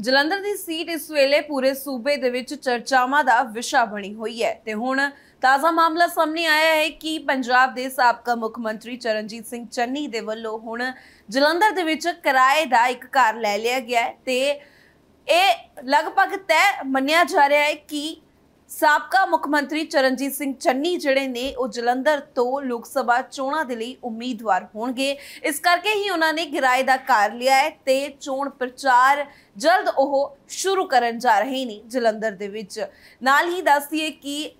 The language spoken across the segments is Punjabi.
ਜਲੰਧਰ ਦੀ ਸੀਟ ਇਸ ਵੇਲੇ ਪੂਰੇ ਸੂਬੇ ਦੇ ਵਿੱਚ ਚਰਚਾਵਾਂ ਦਾ ਵਿਸ਼ਾ ਬਣੀ ਹੋਈ ਹੈ ਤੇ ਹੁਣ ਤਾਜ਼ਾ ਮਾਮਲਾ ਸਾਹਮਣੇ ਆਇਆ ਹੈ ਕਿ ਪੰਜਾਬ ਦੇ ਸਾਬਕਾ ਮੁੱਖ ਮੰਤਰੀ ਚਰਨਜੀਤ ਸਿੰਘ ਚੰਨੀ ਦੇ ਵੱਲੋਂ ਹੁਣ ਜਲੰਧਰ ਦੇ ਵਿੱਚ ਕਿਰਾਏ ਦਾ ਇੱਕ ਘਰ ਲੈ ਲਿਆ ਗਿਆ ਤੇ ਇਹ ਲਗਭਗ ਤੈ ਮੰਨਿਆ ਜਾ ਰਿਹਾ ਹੈ ਕਿ ਸਾਬਕਾ ਮੁੱਖ ਮੰਤਰੀ ਚਰਨਜੀਤ ਸਿੰਘ ਚੰਨੀ ਜਿਹੜੇ ਨੇ ਉਹ ਜਲੰਧਰ ਤੋਂ ਲੋਕ ਸਭਾ ਚੋਣਾਂ ਦੇ ਲਈ ਉਮੀਦਵਾਰ ਹੋਣਗੇ ਇਸ ਕਰਕੇ ਹੀ ਉਹਨਾਂ ਨੇ ਗਿਰਾਏ ਦਾ ਕਾਰ ਲਿਆ ਹੈ ਤੇ ਚੋਣ ਪ੍ਰਚਾਰ ਜਲਦ ਉਹ ਸ਼ੁਰੂ ਕਰਨ ਜਾ ਰਹੇ ਨੇ ਜਲੰਧਰ ਦੇ ਵਿੱਚ ਨਾਲ ਹੀ ਦੱਸਦੀਏ ਕਿ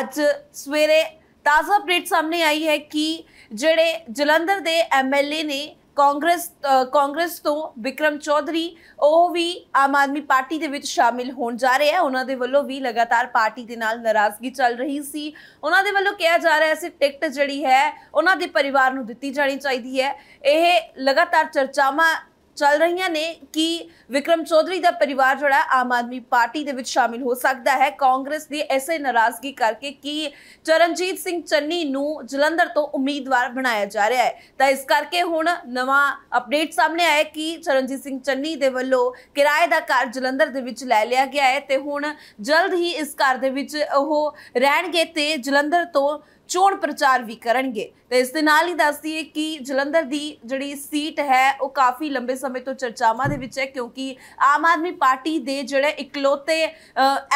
ਅੱਜ ਸਵੇਰੇ ਤਾਜ਼ਾ ਅਪਡੇਟ ਸਾਹਮਣੇ ਆਈ ਹੈ ਕਿ ਜਿਹੜੇ ਜਲੰਧਰ ਦੇ ਐਮਐਲਏ ਨੇ ਕਾਂਗਰਸ ਕਾਂਗਰਸ ਤੋਂ ਵਿਕਰਮ ਚੌਧਰੀ ਉਹ ਵੀ ਆਮ ਆਦਮੀ ਪਾਰਟੀ ਦੇ ਵਿੱਚ ਸ਼ਾਮਿਲ ਹੋਣ ਜਾ ਰਹੇ ਹੈ ਉਹਨਾਂ ਦੇ ਵੱਲੋਂ ਵੀ ਲਗਾਤਾਰ ਪਾਰਟੀ ਦੇ ਨਾਲ ਨਾਰਾਜ਼ਗੀ ਚੱਲ ਰਹੀ ਸੀ ਉਹਨਾਂ ਦੇ ਵੱਲੋਂ ਕਿਹਾ ਜਾ ਰਿਹਾ ਸੀ ਟਿਕਟ ਜਿਹੜੀ ਹੈ ਉਹਨਾਂ ਦੇ ਪਰਿਵਾਰ ਨੂੰ ਦਿੱਤੀ ਜਾਣੀ ਚਾਹੀਦੀ ਹੈ ਇਹ ਲਗਾਤਾਰ ਚਰਚਾਵਾਂ ਚੱਲ ਰਹੀਆਂ ਨੇ ਕਿ ਵਿਕਰਮ ਚੌਧਰੀ ਦਾ ਪਰਿਵਾਰ ਜਿਹੜਾ ਆਮ ਆਦਮੀ ਪਾਰਟੀ ਦੇ ਵਿੱਚ ਸ਼ਾਮਿਲ ਹੋ ਸਕਦਾ ਹੈ ਕਾਂਗਰਸ ਦੀ ਐਸੇ ਨਾਰਾਜ਼ਗੀ ਕਰਕੇ ਕਿ ਚਰਨਜੀਤ ਸਿੰਘ ਚੰਨੀ ਨੂੰ ਜਲੰਧਰ ਤੋਂ ਉਮੀਦਵਾਰ ਬਣਾਇਆ ਜਾ ਰਿਹਾ ਹੈ ਤਾਂ ਇਸ ਕਰਕੇ ਹੁਣ ਨਵਾਂ ਅਪਡੇਟ ਸਾਹਮਣੇ ਆਇਆ ਕਿ ਚਰਨਜੀਤ ਸਿੰਘ ਚੰਨੀ ਦੇ ਵੱਲੋਂ ਕਿਰਾਏ ਦਾ ਘਰ ਜਲੰਧਰ ਦੇ ਵਿੱਚ ਲੈ ਲਿਆ ਗਿਆ ਹੈ ਤੇ ਹੁਣ ਜਲਦ ਹੀ ਇਸ ਘਰ ਦੇ ਵਿੱਚ ਉਹ ਰਹਿਣਗੇ ਤੇ ਜਲੰਧਰ ਤੋਂ ਚੋਣ ਪ੍ਰਚਾਰ ਵੀ ਕਰਨਗੇ ਤੇ ਇਸ ਦੇ ਨਾਲ ਹੀ ਦੱਸਦੀ ਹੈ ਕਿ ਜਲੰਧਰ ਦੀ ਜਿਹੜੀ ਸੀਟ ਹੈ ਉਹ ਕਾਫੀ ਲੰਬੇ ਸਮੇਂ ਤੋਂ ਚਰਚਾਵਾਂ ਦੇ ਵਿੱਚ ਹੈ ਕਿਉਂਕਿ ਆਮ ਆਦਮੀ ਪਾਰਟੀ ਦੇ ਜਿਹੜੇ ਇਕਲੋਤੇ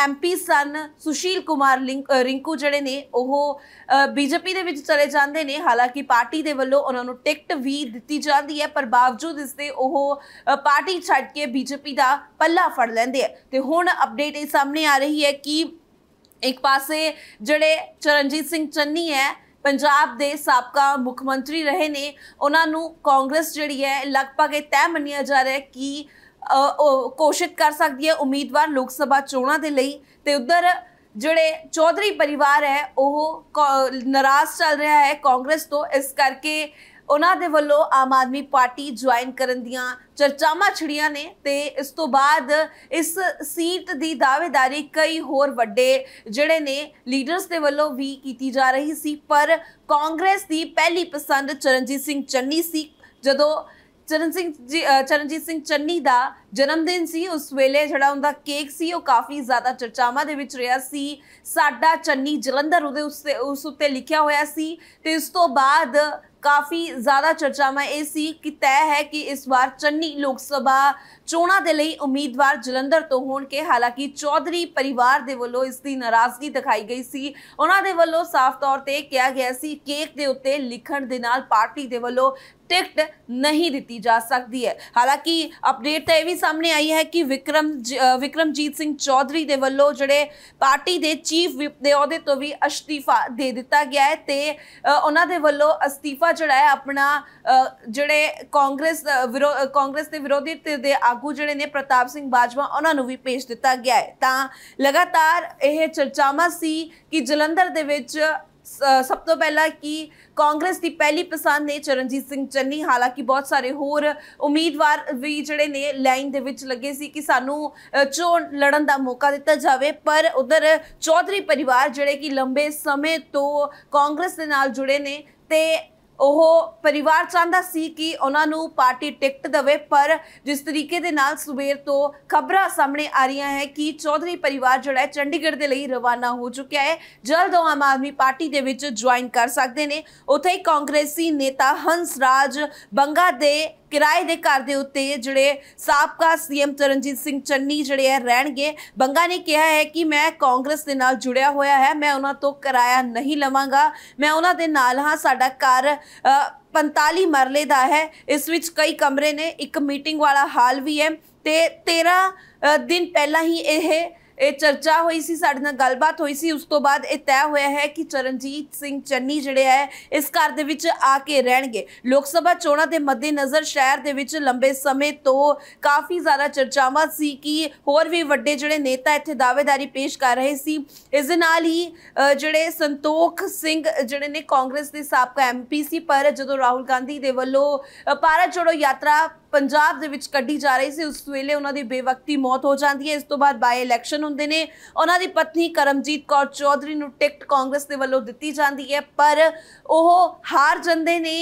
ਐਮਪੀ ਸਨ ਸੁਸ਼ੀਲ ਕੁਮਾਰ ਰਿੰਕੂ ਜਿਹੜੇ ਨੇ ਉਹ ਬੀਜੇਪੀ ਦੇ ਵਿੱਚ ਚਲੇ ਜਾਂਦੇ ਨੇ ਹਾਲਾਂਕਿ ਪਾਰਟੀ ਦੇ ਵੱਲੋਂ ਉਹਨਾਂ ਨੂੰ ਟਿਕਟ ਵੀ ਦਿੱਤੀ ਜਾਂਦੀ ਹੈ ਪਰ ਬਾਵਜੂਦ ਇਸ ਦੇ ਉਹ ਪਾਰਟੀ ਛੱਡ ਕੇ ਬੀਜੇਪੀ ਦਾ ਪੱਲਾ ਫੜ ਲੈਂਦੇ ਤੇ ਹੁਣ ਅਪਡੇਟ ਇਹ ਸਾਹਮਣੇ ਆ ਰਹੀ ਹੈ ਕਿ ਇੱਕ ਪਾਸੇ ਜਿਹੜੇ ਚਰਨਜੀਤ ਸਿੰਘ ਚੰਨੀ ਹੈ ਪੰਜਾਬ ਦੇ ਸਾਬਕਾ ਮੁੱਖ ਮੰਤਰੀ ਰਹੇ ਨੇ ਉਹਨਾਂ ਨੂੰ ਕਾਂਗਰਸ ਜਿਹੜੀ ਹੈ ਲਗਭਗ ਇਹ ਤੈਅ ਮੰਨਿਆ ਜਾ ਰਿਹਾ ਹੈ ਕਿ ਕੋਸ਼ਿਸ਼ ਕਰ ਸਕਦੀ ਹੈ ਉਮੀਦਵਾਰ ਲੋਕ ਸਭਾ ਚੋਣਾਂ ਦੇ ਲਈ ਤੇ ਉਧਰ ਜਿਹੜੇ ਚੌਧਰੀ ਪਰਿਵਾਰ ਹੈ ਉਹ ਨਾਰਾਜ਼ ਚੱਲ ਰਿਹਾ ਹੈ ਕਾਂਗਰਸ ਤੋਂ ਇਸ ਕਰਕੇ ਉਹਨਾਂ ਦੇ ਵੱਲੋਂ ਆਮ ਆਦਮੀ ਪਾਰਟੀ ਜੁਆਇਨ ਕਰਨ ਦੀਆਂ ਚਰਚਾਵਾਂ ਛੜੀਆਂ ਨੇ ਤੇ ਇਸ ਤੋਂ ਬਾਅਦ ਇਸ ਸੀਟ ਦੀ ਦਾਅਵੇਦਾਰੀ ਕਈ ਹੋਰ ਵੱਡੇ ਜਿਹੜੇ ਨੇ ਲੀਡਰਸ ਦੇ ਵੱਲੋਂ ਵੀ ਕੀਤੀ ਜਾ ਰਹੀ ਸੀ ਪਰ ਕਾਂਗਰਸ ਦੀ ਪਹਿਲੀ ਪਸੰਦ ਚਰਨਜੀਤ ਸਿੰਘ ਚੰਨੀ ਸੀ ਜਦੋਂ ਚਰਨ ਸਿੰਘ ਜੀ ਚਰਨਜੀਤ ਸਿੰਘ ਚੰਨੀ ਦਾ ਜਨਮ ਦਿਨ ਸੀ ਉਸ ਵੇਲੇ ਜਿਹੜਾ ਉਹਦਾ ਕੇਕ ਸੀ ਉਹ ਕਾਫੀ ਜ਼ਿਆਦਾ ਚਰਚਾਵਾਂ ਦੇ ਵਿੱਚ ਰਿਹਾ ਸੀ ਸਾਡਾ ਚੰਨੀ ਜਲੰਧਰ ਉਹਦੇ ਉਸ ਉਸ ਉੱਤੇ ਲਿਖਿਆ ਹੋਇਆ ਸੀ ਤੇ ਇਸ ਤੋਂ ਬਾਅਦ ਕਾਫੀ ਜ਼ਿਆਦਾ ਚਰਚਾ ਮੈਂ ਇਹ ਸੀ ਕਿ ਤੈਅ ਹੈ ਕਿ ਇਸ ਵਾਰ ਚੰਨੀ ਲੋਕ ਸਭਾ ਚੋਣਾਂ ਦੇ ਲਈ ਉਮੀਦਵਾਰ ਜਲੰਧਰ ਤੋਂ ਹੋਣਗੇ ਹਾਲਾਂਕਿ ਚੌਧਰੀ ਪਰਿਵਾਰ ਦੇ ਵੱਲੋਂ ਇਸ ਦੀ ਨਾਰਾਜ਼ਗੀ ਦਿਖਾਈ ਗਈ ਸੀ ਉਹਨਾਂ ਦੇ ਵੱਲੋਂ ਸਾਫ਼ ਤੌਰ ਤੇ ਕਿਹਾ ਗਿਆ ਸੀ ਕੇਕ ਦੇ ਉੱਤੇ ਲਿਖਣ ਦੇ ਨਾਲ ਪਾਰਟੀ ਦੇ ਵੱਲੋਂ ਟਿਕਟ ਨਹੀਂ ਦਿੱਤੀ ਜਾ ਸਕਦੀ ਹੈ ਹਾਲਾਂਕਿ ਅਪਡੇਟ ਤਾਂ ਇਹ ਵੀ ਸਾਹਮਣੇ ਆਈ ਹੈ ਕਿ ਵਿਕਰਮ ਵਿਕਰਮਜੀਤ ਸਿੰਘ ਚੌਧਰੀ ਦੇ ਵੱਲੋਂ ਜਿਹੜੇ ਪਾਰਟੀ ਦੇ ਚੀਫ ਵਿਪ ਦੇ ਅਹੁਦੇ ਤੋਂ ਵੀ ਅਸਤੀਫਾ ਦੇ ਦਿੱਤਾ ਗਿਆ ਹੈ ਤੇ ਉਹਨਾਂ ਦੇ ਵੱਲੋਂ ਅਸਤੀਫਾ ਜਿਹੜਾ ਹੈ ਆਪਣਾ ਜਿਹੜੇ ਕਾਂਗਰਸ ਕਾਂਗਰਸ ਦੇ ਵਿਰੋਧੀ ਦੇ ਆਗੂ ਜਿਹੜੇ ਨੇ ਪ੍ਰਤਾਪ ਸਿੰਘ ਬਾਜਵਾ ਉਹਨਾਂ ਨੂੰ ਵੀ ਪੇਸ਼ ਦਿੱਤਾ ਗਿਆ ਹੈ ਤਾਂ ਲਗਾਤਾਰ ਇਹ ਚਰਚਾਵਾਂ ਸੀ ਕਿ ਜਲੰਧਰ ਦੇ ਵਿੱਚ ਸਭ ਤੋਂ ਪਹਿਲਾਂ ਕਿ ਕਾਂਗਰਸ ਦੀ ਪਹਿਲੀ ਪਸੰਦ ਨੇ ਚਰਨਜੀਤ ਸਿੰਘ ਚੰਨੀ ਹਾਲਾਂਕਿ ਬਹੁਤ ਸਾਰੇ ਹੋਰ ਉਮੀਦਵਾਰ ਵੀ ਜਿਹੜੇ ਨੇ ਲਾਈਨ ਦੇ ਵਿੱਚ ਲੱਗੇ ਸੀ ਕਿ ਸਾਨੂੰ ਚੋਣ ਲੜਨ ਦਾ ਮੌਕਾ ਦਿੱਤਾ ਜਾਵੇ ਪਰ ਉਧਰ ਚੌਧਰੀ ਪਰਿਵਾਰ ਜਿਹੜੇ ਕਿ ਲੰਬੇ ਸਮੇਂ ਤੋਂ ਕਾਂਗਰਸ ਦੇ ਨਾਲ ਜੁੜੇ ਨੇ ਤੇ ਉਹ ਪਰਿਵਾਰ ਚਾਹੁੰਦਾ ਸੀ ਕਿ ਉਹਨਾਂ ਨੂੰ ਪਾਰਟੀ ਟਿਕਟ ਦੇਵੇ ਪਰ ਜਿਸ ਤਰੀਕੇ ਦੇ ਨਾਲ ਸਵੇਰ ਤੋਂ ਖਬਰਾਂ ਸਾਹਮਣੇ ਆ ਰਹੀਆਂ ਹੈ ਕਿ ਚੌਧਰੀ ਪਰਿਵਾਰ ਜਿਹੜਾ ਹੈ ਚੰਡੀਗੜ੍ਹ ਦੇ ਲਈ ਰਵਾਨਾ ਹੋ ਚੁੱਕਿਆ ਹੈ ਜਲਦ ਉਹ ਆਮ ਆਦਮੀ ਪਾਰਟੀ ਦੇ ਵਿੱਚ ਜੁਆਇਨ ਕਰ ਸਕਦੇ ਨੇ ਉੱਥੇ ਹੀ ਕਾਂਗਰਸੀ ਨੇਤਾ ਹੰਸ ਰਾਜ ਬੰਗਾ ਦੇ ਕਿਰਾਏ ਦੇ ਘਰ ਦੇ ਉੱਤੇ ਜਿਹੜੇ ਸਾਬਕਾ ਸੀਐਮ ਚਰਨਜੀਤ ਸਿੰਘ ਚੰਨੀ ਜਿਹੜੇ ਹੈ ਰਹਿਣਗੇ ਬੰਗਾ ਨੇ ਕਿਹਾ ਹੈ ਕਿ ਮੈਂ ਕਾਂਗਰਸ ਦੇ ਨਾਲ ਜੁੜਿਆ ਹੋਇਆ ਹੈ ਮੈਂ ਉਹਨਾਂ ਤੋਂ ਕਿਰਾਇਆ ਨਹੀਂ ਲਵਾਂਗਾ ਮੈਂ ਉਹਨਾਂ ਦੇ ਨਾਲ ਹਾਂ ਸਾਡਾ ਘਰ 45 ਮਰਲੇ ਦਾ ਹੈ ਇਸ ਵਿੱਚ ਕਈ ਕਮਰੇ ਨੇ ਇੱਕ ਮੀਟਿੰਗ ਵਾਲਾ ਹਾਲ ਵੀ ਹੈ ਤੇ 13 ਦਿਨ ਪਹਿਲਾਂ ਹੀ ਇਹ ਇਹ ਚਰਚਾ ਹੋਈ ਸੀ ਸਾਡੇ ਨਾਲ ਗੱਲਬਾਤ ਹੋਈ ਸੀ ਉਸ ਤੋਂ ਬਾਅਦ ਇਹ ਤੈਅ ਹੋਇਆ ਹੈ ਕਿ ਚਰਨਜੀਤ ਸਿੰਘ ਚੰਨੀ ਜਿਹੜੇ ਹੈ ਇਸ ਘਰ ਦੇ ਵਿੱਚ ਆ ਕੇ ਰਹਿਣਗੇ ਲੋਕ ਸਭਾ ਚੋਣਾਂ ਦੇ ਮੱਦੇ ਨਜ਼ਰ ਸ਼ਹਿਰ ਦੇ ਵਿੱਚ ਲੰਬੇ ਸਮੇਂ ਤੋਂ ਕਾਫੀ ਜ਼ਿਆਦਾ ਚਰਚਾਵਾਂ ਸੀ ਕਿ ਹੋਰ ਵੀ ਵੱਡੇ ਜਿਹੜੇ ਨੇਤਾ ਇੱਥੇ ਦਾਅਵੇਦਾਰੀ ਪੇਸ਼ ਕਰ ਰਹੇ ਸੀ ਇਸ ਦੇ ਨਾਲ ਹੀ ਜਿਹੜੇ ਸੰਤੋਖ ਸਿੰਘ ਜਿਹੜੇ ਨੇ ਕਾਂਗਰਸ ਦੇ ਸਾਬਕਾ ਐਮਪੀ ਸੀ ਪਰ ਜਦੋਂ ਰਾਹੁਲ ਗਾਂਧੀ ਦੇ ਵੱਲੋਂ ਪਾਰਾ ਜੋੜੋ ਯਾਤਰਾ ਪੰਜਾਬ ਦੇ ਵਿੱਚ ਕੱਢੀ ਜਾ ਰਹੀ ਸੀ ਉਸ ਵੇਲੇ ਉਹਨਾਂ ਦੀ ਬੇਵਕਤੀ ਮੌਤ ਹੋ ਜਾਂਦੀ ਹੈ ਇਸ ਤੋਂ ਬਾਅਦ ਬਾਈ ਇਲੈਕਸ਼ਨ ਹੁੰਦੇ ਨੇ ਉਹਨਾਂ ਦੀ ਪਤਨੀ ਕਰਮਜੀਤ ਕੌਰ ਚੌਧਰੀ ਨੂੰ ਟਿਕਟ ਕਾਂਗਰਸ ਦੇ ਵੱਲੋਂ ਦਿੱਤੀ ਜਾਂਦੀ ਹੈ ਪਰ ਉਹ ਹਾਰ ਜਾਂਦੇ ਨੇ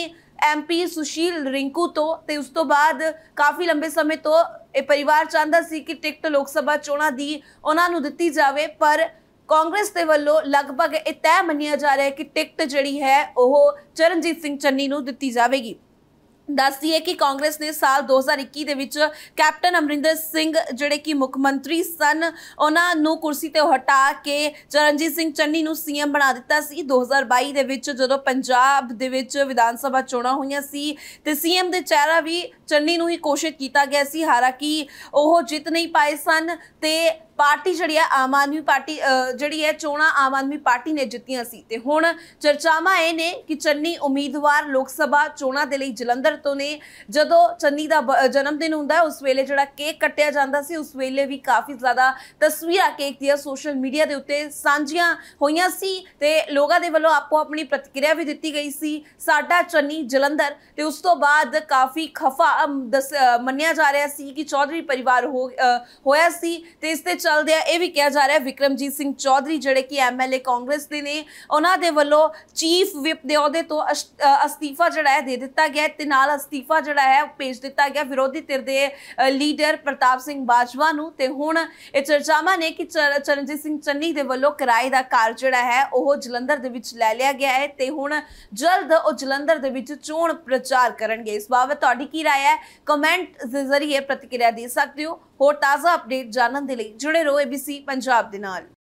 ਐਮਪੀ ਸੁਸ਼ੀਲ ਰਿੰਕੂ ਤੋਂ ਤੇ ਉਸ ਤੋਂ ਬਾਅਦ ਕਾਫੀ ਲੰਬੇ ਸਮੇਂ ਤੋਂ ਇਹ ਪਰਿਵਾਰ ਚਾਹੁੰਦਾ ਸੀ ਕਿ ਟਿਕਟ ਲੋਕ ਸਭਾ ਚੋਣਾਂ ਦੀ ਉਹਨਾਂ ਨੂੰ ਦਿੱਤੀ ਜਾਵੇ ਪਰ ਕਾਂਗਰਸ ਦੇ ਵੱਲੋਂ ਲਗਭਗ ਇਹ ਤੈਅ ਮੰਨਿਆ ਜਾ ਰਿਹਾ ਹੈ ਕਿ ਟਿਕਟ ਜਿਹੜੀ ਹੈ ਉਹ ਚਰਨਜੀਤ ਸਿੰਘ ਚੰਨੀ ਨੂੰ ਦਿੱਤੀ ਜਾਵੇਗੀ ਦੱਸ ਦਈਏ ਕਿ ਕਾਂਗਰਸ ਨੇ ਸਾਲ 2021 ਦੇ ਵਿੱਚ ਕੈਪਟਨ ਅਮਰਿੰਦਰ ਸਿੰਘ ਜਿਹੜੇ ਕਿ ਮੁੱਖ ਮੰਤਰੀ ਸਨ ਉਹਨਾਂ ਨੂੰ ਕੁਰਸੀ ਤੇ ਹਟਾ ਕੇ ਚਰਨਜੀਤ ਸਿੰਘ ਚੰਨੀ ਨੂੰ ਸੀਐਮ ਬਣਾ ਦਿੱਤਾ ਸੀ 2022 ਦੇ ਵਿੱਚ ਜਦੋਂ ਪੰਜਾਬ ਦੇ ਵਿੱਚ ਵਿਧਾਨ ਸਭਾ ਚੋਣਾਂ ਹੋਈਆਂ ਸੀ ਤੇ ਸੀਐਮ ਦੇ ਚਿਹਰਾ ਵੀ ਚੰਨੀ ਨੂੰ ਹੀ ਕੋਸ਼ਿਸ਼ ਕੀਤਾ ਗਿਆ ਸੀ ਹਾਲਾਂਕਿ ਉਹ ਜਿੱਤ ਨਹੀਂ ਪਾਏ ਸਨ ਤੇ ਪਾਰਟੀ ਜਿਹੜੀ ਹੈ ਆਮ ਆਦਮੀ ਪਾਰਟੀ ਜਿਹੜੀ ਹੈ ਚੋਣਾ ਆਮ ਆਦਮੀ ਪਾਰਟੀ ਨੇ ਜਿੱਤੀਆਂ ਸੀ ਤੇ ਹੁਣ ਚਰਚਾਵਾਂ ਇਹ ਨੇ ਕਿ ਚੰਨੀ ਉਮੀਦਵਾਰ ਲੋਕ ਸਭਾ ਚੋਣਾਂ ਦੇ ਲਈ ਜਲੰਧਰ ਤੋਂ ਨੇ ਜਦੋਂ ਚੰਨੀ ਦਾ ਜਨਮ ਦਿਨ ਹੁੰਦਾ ਉਸ ਵੇਲੇ ਜਿਹੜਾ ਕੇਕ ਕੱਟਿਆ ਜਾਂਦਾ ਸੀ ਉਸ ਵੇਲੇ ਵੀ ਕਾਫੀ ਜ਼ਿਆਦਾ ਤਸਵੀਰਾਂ ਕੇਕ ਦੀਆਂ ਸੋਸ਼ਲ ਮੀਡੀਆ ਦੇ ਉੱਤੇ ਸਾਂਝੀਆਂ ਹੋਈਆਂ ਸੀ ਤੇ ਲੋਕਾਂ ਦੇ ਵੱਲੋਂ ਆਪੋ ਆਪਣੀ ਪ੍ਰਤੀਕਿਰਿਆ ਵੀ ਦਿੱਤੀ ਗਈ ਸੀ ਸਾਡਾ ਚੰਨੀ ਜਲੰਧਰ ਤੇ ਉਸ ਤੋਂ ਬਾਅਦ ਕਾਫੀ ਖਫਾ ਮੰਨਿਆ ਜਾ ਰਿਹਾ ਸੀ ਕਿ ਚੌਧਰੀ ਪਰਿਵਾਰ ਹੋਇਆ ਸੀ ਤੇ ਇਸ ਤੇ ਚੱਲਦੇ ਆ ਇਹ ਵੀ ਕਿਹਾ ਜਾ ਰਿਹਾ ਵਿਕਰਮਜੀਤ ਸਿੰਘ ਚੌਧਰੀ ਜਿਹੜੇ ਕਿ ਐਮਐਲਏ ਕਾਂਗਰਸ ਦੇ ਨੇ ਉਹਨਾਂ ਦੇ ਵੱਲੋਂ ਚੀਫ ਵਿਪ ਦੇ ਅਹੁਦੇ ਤੋਂ ਅਸਤੀਫਾ ਜਿਹੜਾ ਹੈ ਦੇ ਦਿੱਤਾ ਗਿਆ ਤੇ ਨਾਲ ਅਸਤੀਫਾ ਜਿਹੜਾ ਹੈ ਭੇਜ ਦਿੱਤਾ ਗਿਆ ਵਿਰੋਧੀ ਧਿਰ ਦੇ ਲੀਡਰ ਪ੍ਰਤਾਪ ਸਿੰਘ ਬਾਜਵਾ ਨੂੰ ਤੇ ਹੁਣ ਇਹ ਚਰਚਾਵਾਂ ਨੇ ਕਿ ਚਰਨਜੀਤ ਸਿੰਘ ਚੰਨੀ ਦੇ ਵੱਲੋਂ ਕਿਰਾਏ ਦਾ ਕਾਰ ਜਿਹੜਾ ਹੈ ਉਹ ਜਲੰਧਰ ਦੇ ਵਿੱਚ ਲੈ ਲਿਆ ਗਿਆ ਹੈ ਤੇ ਹੁਣ ਜਲਦ ਉਹ ਜਲੰਧਰ ਦੇ ਵਿੱਚ ਚੋਣ ਪ੍ਰਚਾਰ ਕਰਨਗੇ ਇਸ ਬਾਬਤ ਤੁਹਾਡੀ ਕੀ رائے ਹੈ ਕਮੈਂਟ ਦੇ ਜ਼ਰੀਏ ਪ੍ਰਤੀਕਿਰਿਆ ਦੇ ਸਕਦੇ ਹੋ ਹੋਰ ਤਾਜ਼ਾ ਅਪਡੇਟ ਜਾਣਨ ਦੇ ਲਈ ਜੁੜੇ ਰਹੋ ABC ਪੰਜਾਬ ਦੇ ਨਾਲ